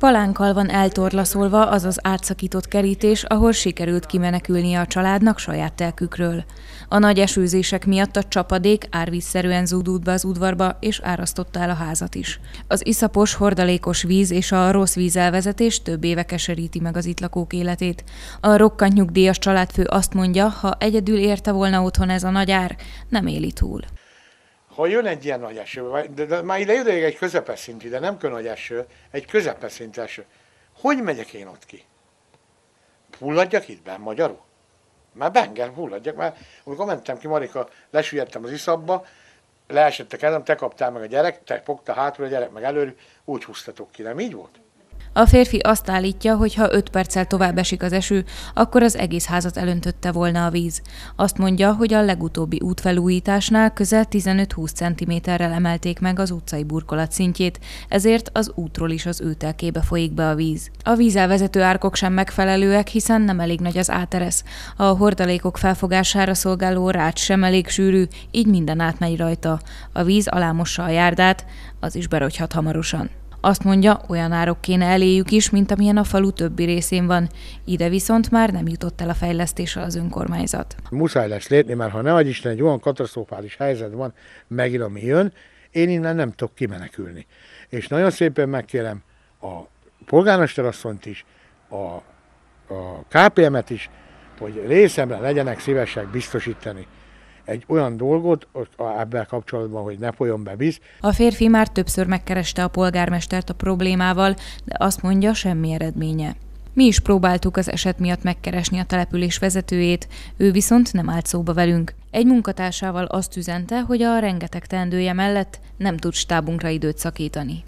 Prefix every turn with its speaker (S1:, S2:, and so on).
S1: Palánkkal van eltorlaszolva az az átszakított kerítés, ahol sikerült kimenekülnie a családnak saját telkükről. A nagy esőzések miatt a csapadék árvízszerűen zúdult be az udvarba, és árasztotta el a házat is. Az iszapos, hordalékos víz és a rossz vízelvezetés több éve keseríti meg az itt lakók életét. A rokkant nyugdíjas családfő azt mondja, ha egyedül érte volna otthon ez a nagy ár, nem éli túl
S2: ha jön egy ilyen nagy eső, de, de már ide ideig egy közepes szintű, de nem nagy eső, egy közepes szintű eső, hogy megyek én ott ki? Hulladjak itt benn magyarul? Már bengen hulladjak, mert amikor mentem ki, Marika, lesüllyedtem az iszabba, leesett a kezem, te kaptál meg a gyerek, te fogta hátul a gyerek, meg előre, úgy húztatok ki, nem így volt?
S1: A férfi azt állítja, hogy ha 5 perccel tovább esik az eső, akkor az egész házat elöntötte volna a víz. Azt mondja, hogy a legutóbbi útfelújításnál közel 15-20 cm-rel emelték meg az utcai burkolat szintjét, ezért az útról is az őtelkébe folyik be a víz. A vízelvezető árkok sem megfelelőek, hiszen nem elég nagy az áteresz. A hordalékok felfogására szolgáló rács sem elég sűrű, így minden átmegy rajta. A víz alámossa a járdát, az is berogyhat hamarosan. Azt mondja, olyan árok kéne eléjük is, mint amilyen a falu többi részén van. Ide viszont már nem jutott el a fejlesztéssel
S2: az önkormányzat. Muszáj lesz lépni, mert ha ne vagy Isten, egy olyan katasztrofális helyzet van, megint ami jön, én innen nem tudok kimenekülni. És nagyon szépen megkérem a polgármesterasszonyt is, a, a KPM-et is, hogy részemre legyenek szívesek biztosítani egy olyan dolgot ebben kapcsolatban, hogy ne folyjon be víz.
S1: A férfi már többször megkereste a polgármestert a problémával, de azt mondja, semmi eredménye. Mi is próbáltuk az eset miatt megkeresni a település vezetőjét, ő viszont nem állt szóba velünk. Egy munkatársával azt üzente, hogy a rengeteg teendője mellett nem tud stábunkra időt szakítani.